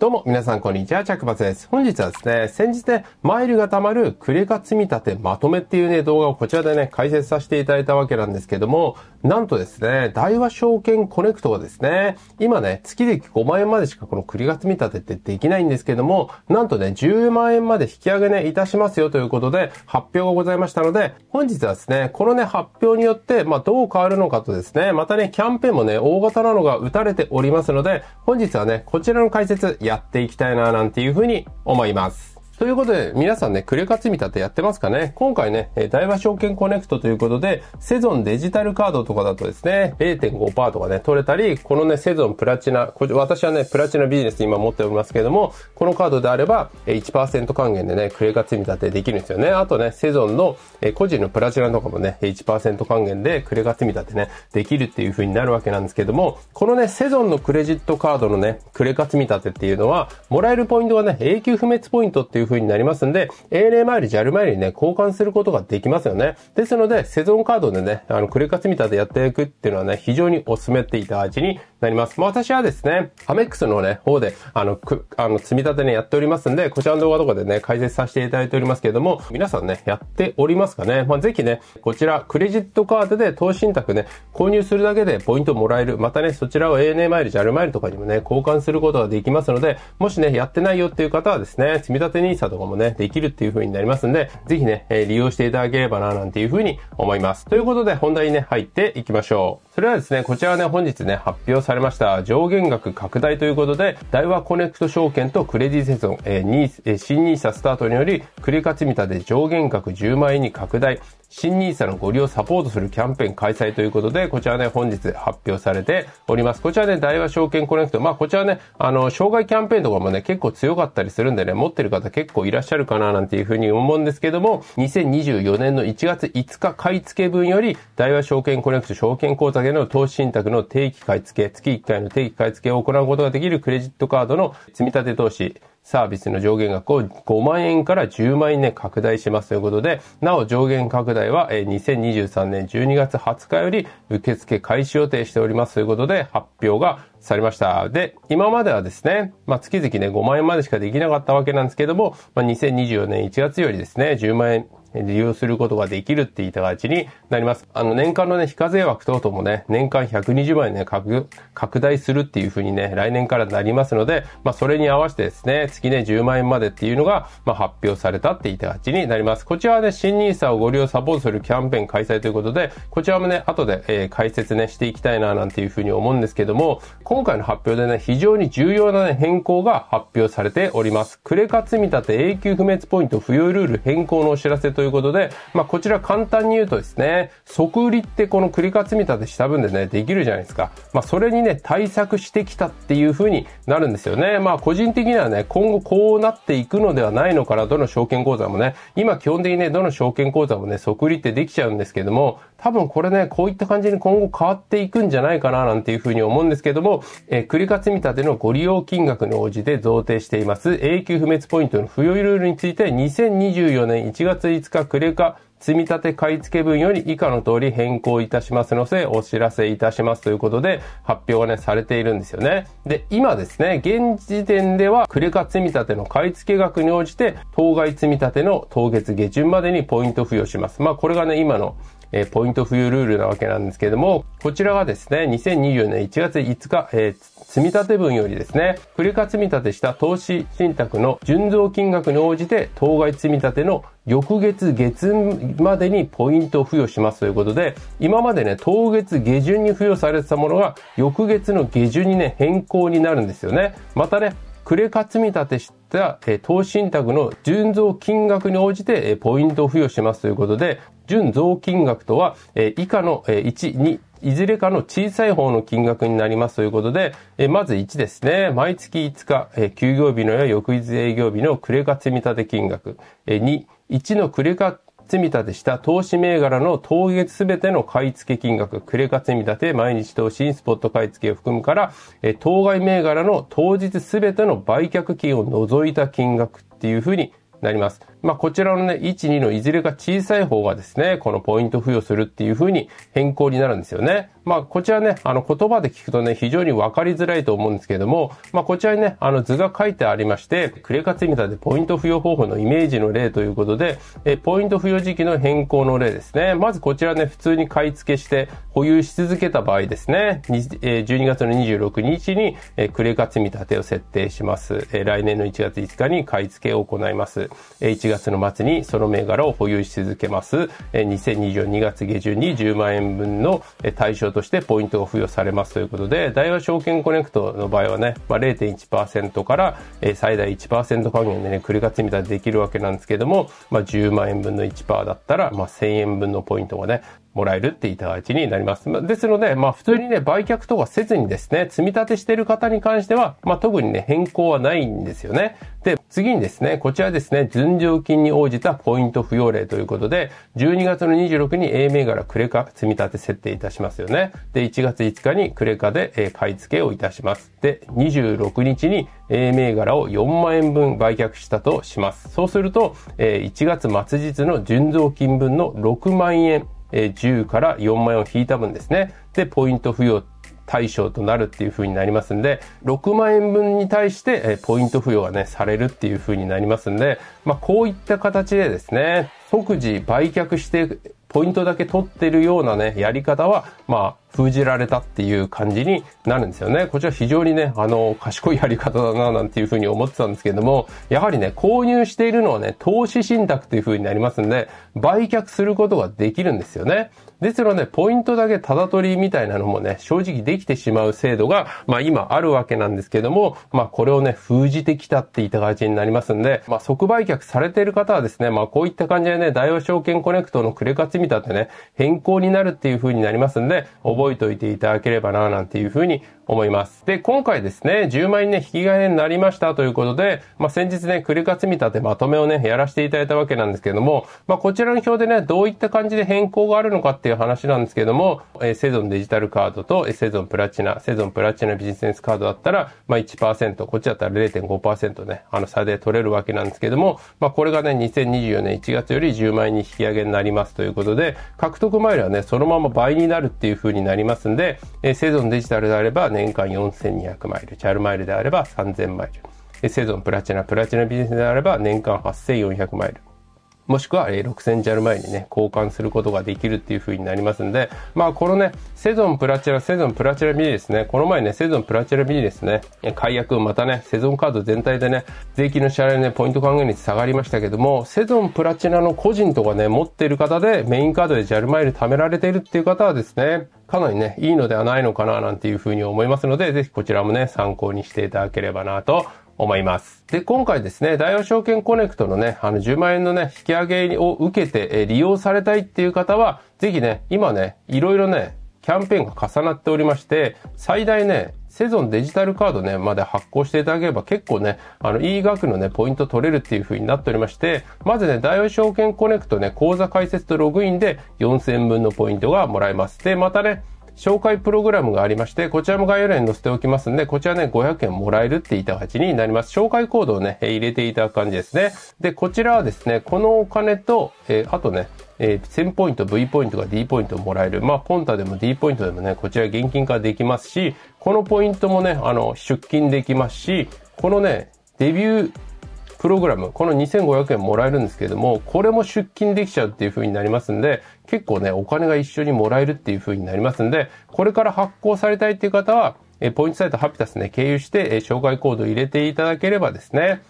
どうも、皆さん、こんにちは。着抜です。本日はですね、先日ね、マイルが貯まるクレカ積み立てまとめっていうね、動画をこちらでね、解説させていただいたわけなんですけども、なんとですね、大和証券コネクトはですね、今ね、月々5万円までしかこのクレカ積み立てってできないんですけども、なんとね、10万円まで引き上げね、いたしますよということで、発表がございましたので、本日はですね、このね、発表によって、まあ、どう変わるのかとですね、またね、キャンペーンもね、大型なのが打たれておりますので、本日はね、こちらの解説、やっていきたいななんていうふうに思います。ということで、皆さんね、クレカ積み立てやってますかね今回ね、え和証券コネクトということで、セゾンデジタルカードとかだとですね、0.5%とかね、取れたり、このね、セゾンプラチナ、私はね、プラチナビジネス今持っておりますけども、このカードであれば、1%還元でね、クレカ積み立てできるんですよね。あとね、セゾンの、え個人のプラチナとかもね、1%還元でクレカ積み立てね、できるっていう風になるわけなんですけども、このね、セゾンのクレジットカードのね、クレカ積み立てっていうのは、もらえるポイントがね、永久不滅ポイントっていう風になりますんで、ANA 前り JAL 前りね、交換することができますよね。ですので、セゾンカードでね、あの、クレカツみたいでやっていくっていうのはね、非常にお勧めっていた味になります。まあ私はですね、アメックスのね、方で、あの、く、あの、積み立てね、やっておりますんで、こちらの動画とかでね、解説させていただいておりますけれども、皆さんね、やっておりますかね。まあぜひね、こちら、クレジットカードで投資信託ね、購入するだけでポイントもらえる。またね、そちらを ANA マイル、JAL マイルとかにもね、交換することができますので、もしね、やってないよっていう方はですね、積み立て NISA とかもね、できるっていう風になりますんで、ぜひね、利用していただければな、なんていう風に思います。ということで、本題にね、入っていきましょう。それはですね、こちらはね、本日ね、発表されました上限額拡大ということで、大和コネクト証券とクレディセゾン、えー、新ニーサスタートにより、繰り勝ち見たで上限額10万円に拡大、新 n i s のご利用サポートするキャンペーン開催ということで、こちらね、本日発表されております。こちらね、大和証券コネクト。まあ、こちらね、あの、障害キャンペーンとかもね、結構強かったりするんでね、持ってる方結構いらっしゃるかななんていうふうに思うんですけども、2024年の1月5日買い付け分より、大和証券コネクト証券口座での投資信託の定期買い付、け、月1回の定期買い付けを行うことができるクレジットカードの積み立て投資、サービスの上限額を5万円から10万円ね、拡大しますということで、なお上限拡大は、えー、2023年12月20日より受付開始予定しておりますということで、発表がされました。で、今まではですね、まあ、月々ね、5万円までしかできなかったわけなんですけども、まあ、2024年1月よりですね、10万円利用することができるっていった形になります。あの、年間のね、非課税枠等々もね、年間120円ね、拡大するっていうふうにね、来年からなりますので、まあ、それに合わせてですね、月ね、10万円までっていうのが、まあ、発表されたっていった形になります。こちらはね、新ニーサをご利用サポートするキャンペーン開催ということで、こちらもね、後で、えー、解説ね、していきたいな、なんていうふうに思うんですけども、今回の発表でね、非常に重要なね、変更が発表されております。クレカ積立永久不滅ポイント不要ルール変更のお知らせとということで、まあ、こちら簡単に言うとですね、即売りってこの繰り積み立てした分でね、できるじゃないですか。まあ、それにね、対策してきたっていう風になるんですよね。まあ、個人的にはね、今後こうなっていくのではないのかな、どの証券口座もね、今基本的にね、どの証券口座もね、即売りってできちゃうんですけども、多分これね、こういった感じに今後変わっていくんじゃないかななんていうふうに思うんですけども、えー、繰り勝積立のご利用金額に応じて贈呈しています、永久不滅ポイントの付与ルールについて、2024年1月5日、クレカ積み立て買い付け分より以下の通り変更いたしますので、お知らせいたしますということで、発表がね、されているんですよね。で、今ですね、現時点では、クレカ積み立ての買い付け額に応じて、当該積み立ての当月下旬までにポイント付与します。まあ、これがね、今のえー、ポイント付与ルールなわけなんですけれども、こちらがですね、2024年1月5日、えー、積立分よりですね、繰り積み立てした投資信託の純増金額に応じて、当該積み立ての翌月月までにポイントを付与しますということで、今までね、当月下旬に付与されてたものが、翌月の下旬にね、変更になるんですよね。またね、クレカ積み立てした、投資信託の純増金額に応じて、ポイントを付与しますということで、純増金額とは、以下の、1、2、いずれかの小さい方の金額になりますということで、まず1ですね。毎月5日、休業日のや翌日営業日のクレカ積み立て金額。え2、1のクレカ積立した投資銘柄の当月すべての買い付け金額、クレカ積立、毎日投資、スポット買い付けを含むから、え当該銘柄の当日すべての売却金を除いた金額っていうふうになります。まあ、こちらのね、1、2のいずれが小さい方がですね、このポイント付与するっていう風に変更になるんですよね。まあ、こちらね、あの、言葉で聞くとね、非常にわかりづらいと思うんですけれども、まあ、こちらにね、あの、図が書いてありまして、クレカツイミタでポイント付与方法のイメージの例ということで、え、ポイント付与時期の変更の例ですね。まずこちらね、普通に買い付けして保有し続けた場合ですね、12月の26日に、え、クレカ積み立てを設定します。え、来年の1月5日に買い付けを行います。え、1月の末にその銘柄を保有し続けます。2024 2月下旬に10万円分の対象としてポイントが付与されますということで、大和証券コネクトの場合はね、まあ、0.1%から最大1%還元でね、繰り返し見たらできるわけなんですけども、まあ、10万円分の1%だったら、まあ、1000円分のポイントがね、もらえるっていた形になります。ですので、まあ普通にね、売却とかせずにですね、積み立てしている方に関しては、まあ特にね、変更はないんですよね。で、次にですね、こちらですね、純情金に応じたポイント付与例ということで、12月の26に A 銘柄クレカ積み立て設定いたしますよね。で、1月5日にクレカで、買い付けをいたします。で、26日に A 銘柄を4万円分売却したとします。そうすると、1月末日の純増金分の6万円、10から4万円を引いた分ですね。で、ポイント付与対象となるっていう風になりますんで、6万円分に対して、えポイント付与がね、されるっていう風になりますんで、まあ、こういった形でですね、即時売却して、ポイントだけ取ってるようなね、やり方は、まあ、封じられたっていう感じになるんですよね。こちら非常にね、あの、賢いやり方だな、なんていうふうに思ってたんですけども、やはりね、購入しているのはね、投資信託というふうになりますんで、売却することができるんですよね。ですので、ポイントだけただ取りみたいなのもね、正直できてしまう制度が、まあ今あるわけなんですけども、まあこれをね、封じてきたって言った感じになりますんで、まあ即売却されている方はですね、まあこういった感じでね、大和証券コネクトのクレカ積み立てね、変更になるっていう風になりますんで、覚えておいていただければな、なんていう風に思います。で、今回ですね、10万円ね、引き金になりましたということで、まあ、先日ね、クレカ積み立てまとめをね、やらせていただいたわけなんですけども、まあ、こちらの表でね、どういった感じで変更があるのかっていう話なんですけども、えー、セゾンデジタルカードと、えセゾンプラチナ、セゾンプラチナビジネスカードだったら、まあ、1%、こっちだったら0.5%ね、あの差で取れるわけなんですけども、まあ、これがね、2024年1月より10万円に引き上げになりますということで、獲得前よりはね、そのまま倍になるっていう風になりますんで、えー、セゾンデジタルであれば、ね、年間4200マイル、チャルマイルであれば3000マイル、セゾンプラチナ、プラチナビジネスであれば年間8400マイル、もしくは6000ジャル前にね、交換することができるっていう風になりますんで、まあこのね、セゾンプラチナ、セゾンプラチナビジネスね、この前ね、セゾンプラチナビジネスね、解約またね、セゾンカード全体でね、税金の支払いね、ポイント還元率下がりましたけども、セゾンプラチナの個人とかね、持っている方でメインカードでジャルマイル貯められているっていう方はですね、かなりね、いいのではないのかななんていうふうに思いますので、ぜひこちらもね、参考にしていただければなと思います。で、今回ですね、大和証券コネクトのね、あの10万円のね、引き上げを受けて利用されたいっていう方は、ぜひね、今ね、いろいろね、キャンペーンが重なっておりまして、最大ね、セゾンデジタルカードね、まで発行していただければ結構ね、あの、いい額のね、ポイント取れるっていう風になっておりまして、まずね、大和証券コネクトね、口座開設とログインで4000分のポイントがもらえます。で、またね、紹介プログラムがありまして、こちらも概要欄に載せておきますんで、こちらね、500円もらえるって言った形になります。紹介コードをね、入れていただく感じですね。で、こちらはですね、このお金と、えー、あとね、えー、1000ポイント、V ポイントが D ポイントもらえる。まあ、ポンタでも D ポイントでもね、こちら現金化できますし、このポイントもね、あの、出金できますし、このね、デビュープログラム、この2500円もらえるんですけれども、これも出勤できちゃうっていう風になりますんで、結構ね、お金が一緒にもらえるっていう風になりますんで、これから発行されたいっていう方は、えポイントサイトハピタスね、経由して、え障害コード入れていただければですね、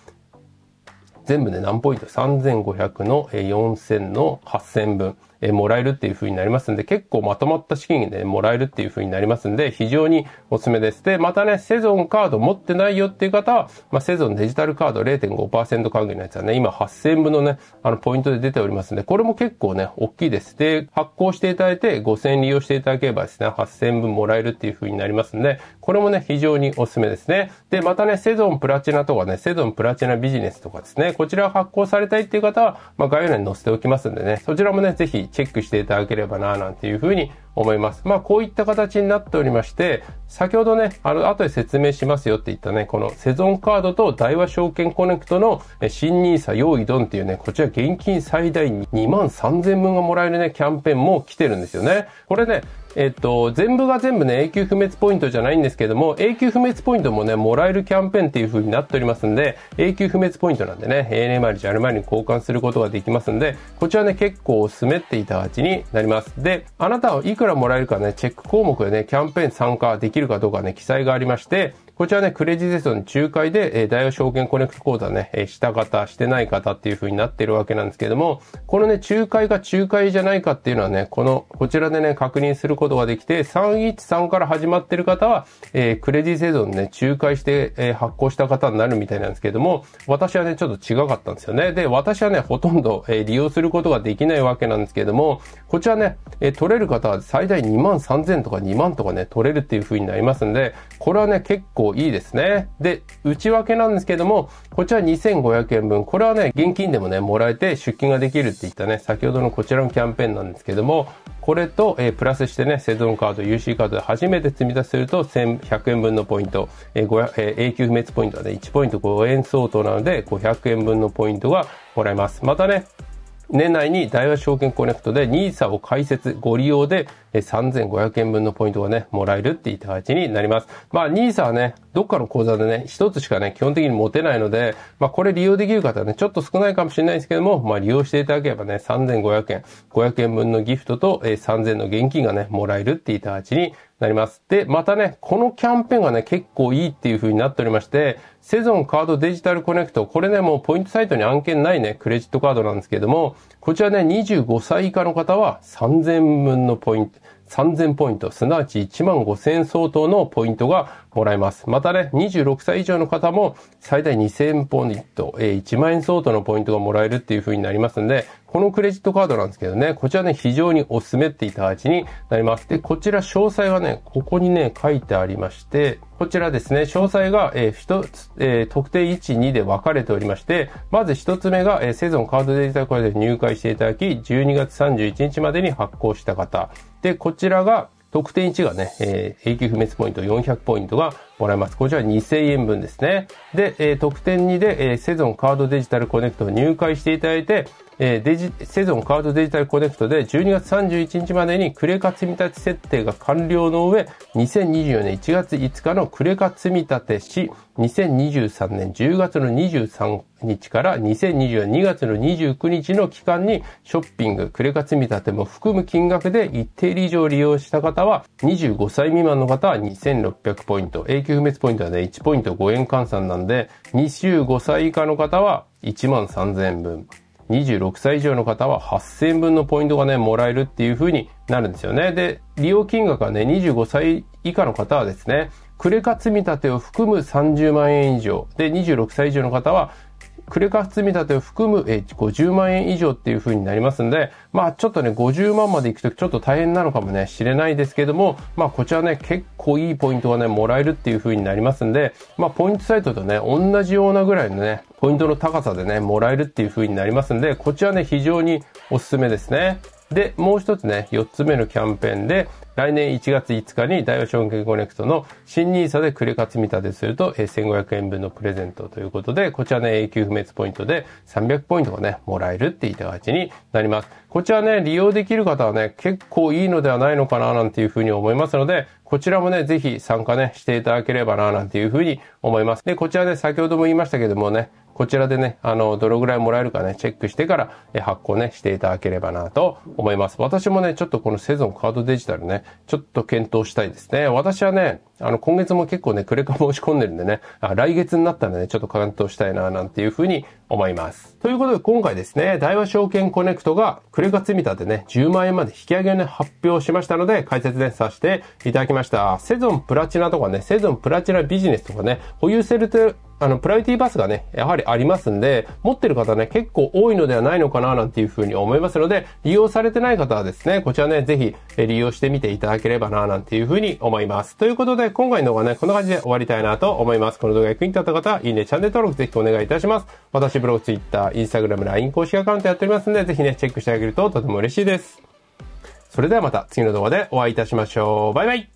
全部で、ね、何ポイント ?3500 の4000の8000分。えもらえるっていう風になりますんで、結構まとまった資金でもらえるっていう風になりますんで、非常におすすめです。で、またね、セゾンカード持ってないよっていう方は、まあ、セゾンデジタルカード0.5%還元のやつはね、今8000分のね、あの、ポイントで出ておりますんで、これも結構ね、大きいです。で、発行していただいて5000利用していただければですね、8000分もらえるっていう風になりますんで、これもね、非常におすすめですね。で、またね、セゾンプラチナとかね、セゾンプラチナビジネスとかですね、こちら発行されたいっていう方は、まあ、概要欄に載せておきますんでね、そちらもね、ぜひチェックしていただければな、なんていうふうに思います。まあ、こういった形になっておりまして、先ほどね、あの、後で説明しますよって言ったね、このセゾンカードと大和証券コネクトの新 nisa 用意ドンっていうね、こちら現金最大2万3000分がもらえるね、キャンペーンも来てるんですよね。これね、えっと、全部が全部ね、永久不滅ポイントじゃないんですけども、永久不滅ポイントもね、もらえるキャンペーンっていう風になっておりますんで、永久不滅ポイントなんでね、ANA マイル、JAL マイルに交換することができますんで、こちらね、結構おめっていた味になります。で、あなたはいくらもらえるかね、チェック項目でね、キャンペーン参加できるかどうかね、記載がありまして、こちらね、クレジゼスの仲介で、えー、大和証券コネクト講座ね、えー、した方、してない方っていう風になってるわけなんですけども、このね、仲介が仲介じゃないかっていうのはね、この、こちらでね、確認することができて、313から始まってる方は、えー、クレジゼスのね、仲介して、えー、発行した方になるみたいなんですけども、私はね、ちょっと違かったんですよね。で、私はね、ほとんど、えー、利用することができないわけなんですけども、こちらね、えー、取れる方は最大2万3000とか2万とかね、取れるっていう風になりますんで、これはね、結構いいですね。で、内訳なんですけども、こちら2500円分。これはね、現金でもね、もらえて出金ができるっていったね、先ほどのこちらのキャンペーンなんですけども、これと、えー、プラスしてね、セゾンカード、UC カードで初めて積み出すると、1100円分のポイント、えーえー、永久不滅ポイントはね、1ポイント5円相当なので、500円分のポイントがもらえます。またね、年内に大和証券コネクトで NISA を開設、ご利用で3500円分のポイントがね、もらえるって言った形になります。まあ NISA はね、どっかの口座でね、一つしかね、基本的に持てないので、まあこれ利用できる方はね、ちょっと少ないかもしれないんですけども、まあ利用していただければね、3500円、500円分のギフトと、え3000の現金がね、もらえるって言った形になります。で、またね、このキャンペーンがね、結構いいっていう風になっておりまして、セゾンカードデジタルコネクト、これね、もうポイントサイトに案件ないね、クレジットカードなんですけれども、こちらね、25歳以下の方は3000分のポイント、3000ポイント、すなわち1万5000相当のポイントがもらえます。またね、26歳以上の方も最大2000ポイント、え1万円相当のポイントがもらえるっていう風になりますんで、このクレジットカードなんですけどね、こちらね、非常におすすめっていた味になります。で、こちら詳細はね、ここにね、書いてありまして、こちらですね、詳細が、えー、一つ、えー、特定1、2で分かれておりまして、まず一つ目が、えー、セゾンカードデジタルコイで入会していただき、12月31日までに発行した方。で、こちらが、得点1がね、えー、永久不滅ポイント400ポイントがもらえます。こちら2000円分ですね。で、えー、特典2で、えー、セゾンカードデジタルコネクトを入会していただいて、えー、デジ、セゾンカードデジタルコネクトで12月31日までにクレカ積み立て設定が完了の上、2024年1月5日のクレカ積み立てし、2023年10月の23日から2024年2月の29日の期間にショッピング、クレカ積み立ても含む金額で一定以上利用した方は、25歳未満の方は2600ポイント、永久級不滅ポイントはね、1ポイント5円換算なんで、25歳以下の方は1万3000円分。26歳以上の方は8000円分のポイントがね、もらえるっていう風になるんですよね。で、利用金額はね、25歳以下の方はですね、クレカ積立を含む30万円以上。で、26歳以上の方はクレカ積み立てを含む、え50万円以上っていう風になりますんで、まあちょっとね、50万まで行くとちょっと大変なのかもね、知れないですけども、まあこちらね、結構いいポイントがね、もらえるっていう風になりますんで、まあポイントサイトとね、同じようなぐらいのね、ポイントの高さでね、もらえるっていう風になりますんで、こちらね、非常におすすめですね。で、もう一つね、4つ目のキャンペーンで、来年1月5日に大和証券コネクトの新 nisa でクレカ積み立てすると、えー、1500円分のプレゼントということで、こちらね、永久不滅ポイントで300ポイントがね、もらえるっていった形になります。こちらね、利用できる方はね、結構いいのではないのかななんていうふうに思いますので、こちらもね、ぜひ参加ね、していただければな、なんていうふうに思います。で、こちらね、先ほども言いましたけどもね、こちらでね、あの、どのぐらいもらえるかね、チェックしてから、発行ね、していただければなと思います。私もね、ちょっとこのセゾンカードデジタルね、ちょっと検討したいですね。私はね、あの、今月も結構ね、クレカ申し込んでるんでね、来月になったらね、ちょっと検討したいな、なんていうふうに思います。ということで、今回ですね、大和証券コネクトが、クレカ積み立てね、10万円まで引き上げをね、発表しましたので、解説ね、させていただきました。セゾンプラチナとかね、セゾンプラチナビジネスとかね、保有されてあの、プライオリティバスがね、やはりありますんで、持ってる方ね、結構多いのではないのかな、なんていうふうに思いますので、利用されてない方はですね、こちらね、ぜひ利用してみていただければな、なんていうふうに思います。ということで、今回の動画ね、こんな感じで終わりたいなと思います。この動画役に立った方は、いいね、チャンネル登録ぜひお願いいたします。私、ブログ、ツイッター、インスタグラム、LINE 公式アカウントやっておりますんで、ぜひね、チェックしてあげるととても嬉しいです。それではまた次の動画でお会いいたしましょう。バイバイ